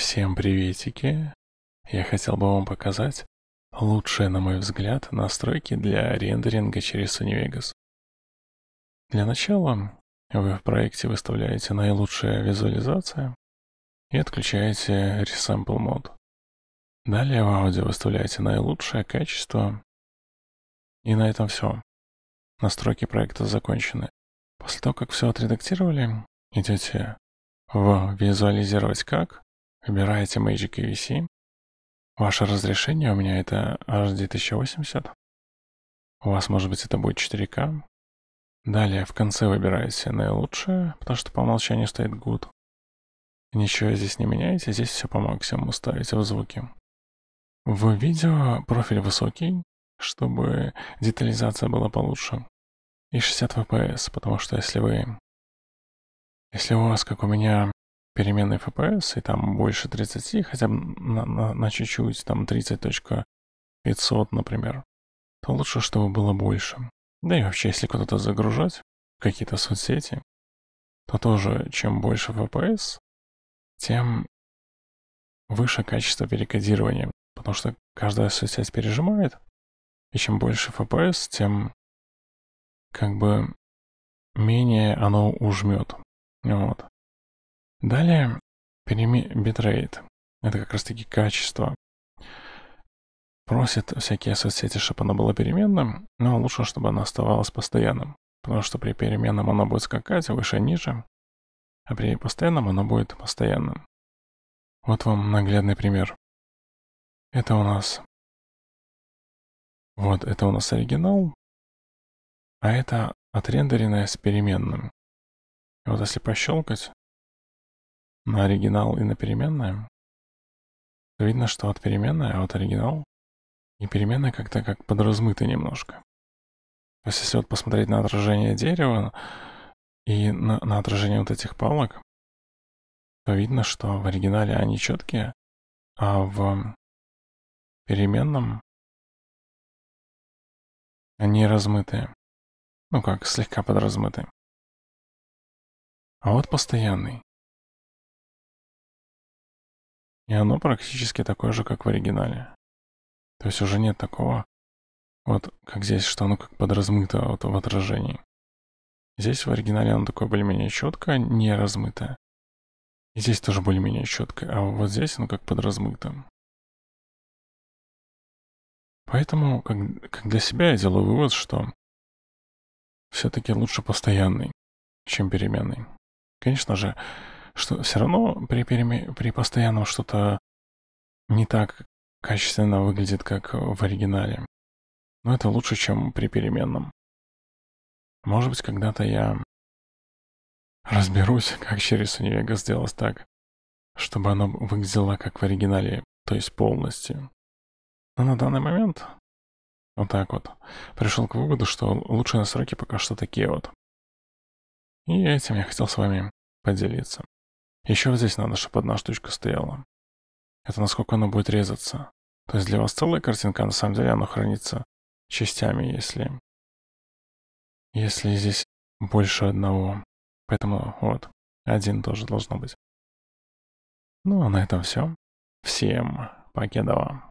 Всем приветики! Я хотел бы вам показать лучшие, на мой взгляд, настройки для рендеринга через Univegas. Для начала вы в проекте выставляете наилучшая визуализация и отключаете Resample мод. Далее в аудио выставляете наилучшее качество. И на этом все. Настройки проекта закончены. После того, как все отредактировали, идете в «Визуализировать как» Выбираете Magic EVC. Ваше разрешение у меня это HD 1080. У вас, может быть, это будет 4К. Далее в конце выбираете наилучшее, потому что по умолчанию стоит Good. Ничего здесь не меняете, здесь все по максимуму ставите в звуки. В видео профиль высокий, чтобы детализация была получше. И 60 FPS, потому что если вы... Если у вас, как у меня, переменной FPS, и там больше 30, хотя бы на, чуть-чуть, там 30.500, например, то лучше, чтобы было больше. Да и вообще, если куда-то загружать, какие-то соцсети, то тоже чем больше FPS, тем выше качество перекодирования, потому что каждая соцсеть пережимает, и чем больше FPS, тем как бы менее оно ужмет. Вот. Далее переми битрейт. Это как раз таки качество. Просит всякие соцсети, чтобы оно было переменным, но лучше, чтобы оно оставалось постоянным. Потому что при переменном оно будет скакать выше и ниже, а при постоянном оно будет постоянным. Вот вам наглядный пример. Это у нас... Вот это у нас оригинал, а это отрендеренное с переменным. И вот если пощелкать, на оригинал и на переменное? Видно, что от переменной, а от оригинал. И переменная как-то как подразмыта немножко. То есть если вот посмотреть на отражение дерева и на, на отражение вот этих палок, то видно, что в оригинале они четкие, а в переменном они размытые. Ну как, слегка подразмытые. А вот постоянный. И оно практически такое же, как в оригинале. То есть уже нет такого, вот как здесь, что оно как подразмыто вот в отражении. Здесь в оригинале оно такое более-менее четкое, не размытое. И здесь тоже более-менее четкое, а вот здесь оно как подразмыто. Поэтому, как, как для себя, я делаю вывод, что все-таки лучше постоянный, чем переменный. Конечно же, что все равно при, переме... при постоянном что-то не так качественно выглядит, как в оригинале. Но это лучше, чем при переменном. Может быть, когда-то я разберусь, как через Унивега сделать так, чтобы оно выглядело как в оригинале, то есть полностью. Но на данный момент вот так вот. Пришел к выводу, что лучшие настройки пока что такие вот. И этим я хотел с вами поделиться. Еще здесь надо, чтобы одна штучка стояла. Это насколько оно будет резаться. То есть для вас целая картинка, а на самом деле оно хранится частями, если... Если здесь больше одного. Поэтому вот, один тоже должно быть. Ну а на этом все. Всем покедова.